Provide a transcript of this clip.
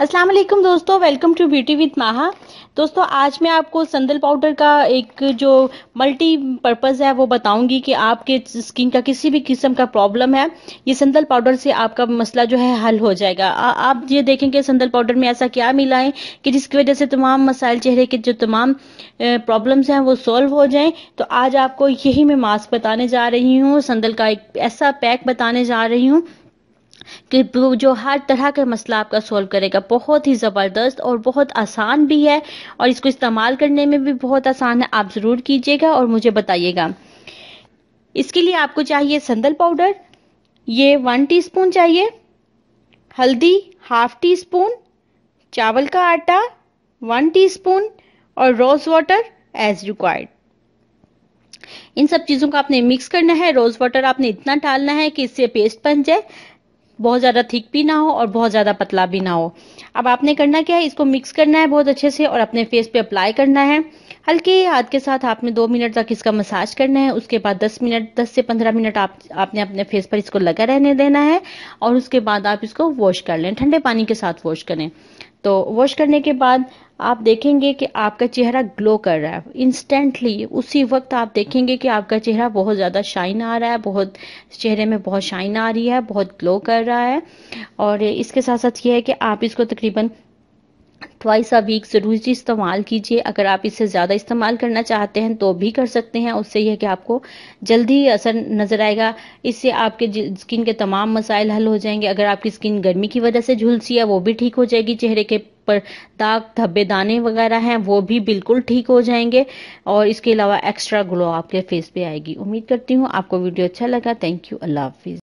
अस्सलाम वालेकुम दोस्तों वेलकम टू ब्यूटी विद माहा दोस्तों आज मैं आपको संदल पाउडर का एक जो मल्टी पर्पज़ है वो बताऊंगी कि आपके स्किन का किसी भी किस्म का प्रॉब्लम है ये संदल पाउडर से आपका मसला जो है हल हो जाएगा आ, आप ये देखें कि संदल पाउडर में ऐसा क्या मिला है कि जिसकी वजह से तमाम मसाइल चेहरे के जो तमाम प्रॉब्लम्स हैं वो सॉल्व हो जाएँ तो आज आपको यही मैं मास्क बताने जा रही हूँ संदल का एक ऐसा पैक बताने जा रही हूँ कि जो हर तरह का मसला आपका सॉल्व करेगा बहुत ही ज़बरदस्त और बहुत आसान भी है और इसको इस्तेमाल करने में भी बहुत आसान है आप ज़रूर कीजिएगा और मुझे बताइएगा इसके लिए आपको चाहिए संदल पाउडर ये वन टी चाहिए हल्दी हाफ टी स्पून चावल का आटा वन टीस्पून और रोज़ वाटर एज रिक्वायर्ड इन सब चीज़ों को आपने मिक्स करना है रोज़ वाटर आपने इतना डालना है कि इससे पेस्ट बन जाए बहुत ज़्यादा थिक भी ना हो और बहुत ज़्यादा पतला भी ना हो अब आपने करना क्या है इसको मिक्स करना है बहुत अच्छे से और अपने फेस पे अप्लाई करना है हल्के हाथ के साथ आपने दो मिनट तक इसका मसाज करना है उसके बाद दस मिनट दस से पंद्रह मिनट आप आपने अपने फेस पर इसको लगा रहने देना है और उसके बाद आप इसको वॉश कर लें ठंडे पानी के साथ वॉश करें तो वॉश करने के बाद आप देखेंगे कि आपका चेहरा ग्लो कर रहा है इंस्टेंटली उसी वक्त आप देखेंगे कि आपका चेहरा बहुत ज़्यादा शाइन आ रहा है बहुत चेहरे में बहुत शाइन आ रही है बहुत ग्लो कर रहा है और इसके साथ साथ ये है कि आप इसको तकरीबन ट्वाइस अ वीक ज़रूर जी इस्तेमाल कीजिए अगर आप इसे ज़्यादा इस्तेमाल करना चाहते हैं तो भी कर सकते हैं उससे यह कि आपको जल्दी असर नज़र आएगा इससे आपके स्किन के तमाम मसाइल हल हो जाएंगे अगर आपकी स्किन गर्मी की वजह से झुलसी है वो भी ठीक हो जाएगी चेहरे के पर दाग धब्बे दाने वगैरह हैं वो भी बिल्कुल ठीक हो जाएंगे और इसके अलावा एक्स्ट्रा ग्लो आपके फेस पे आएगी उम्मीद करती हूँ आपको वीडियो अच्छा लगा थैंक यू अल्लाह हाफिज़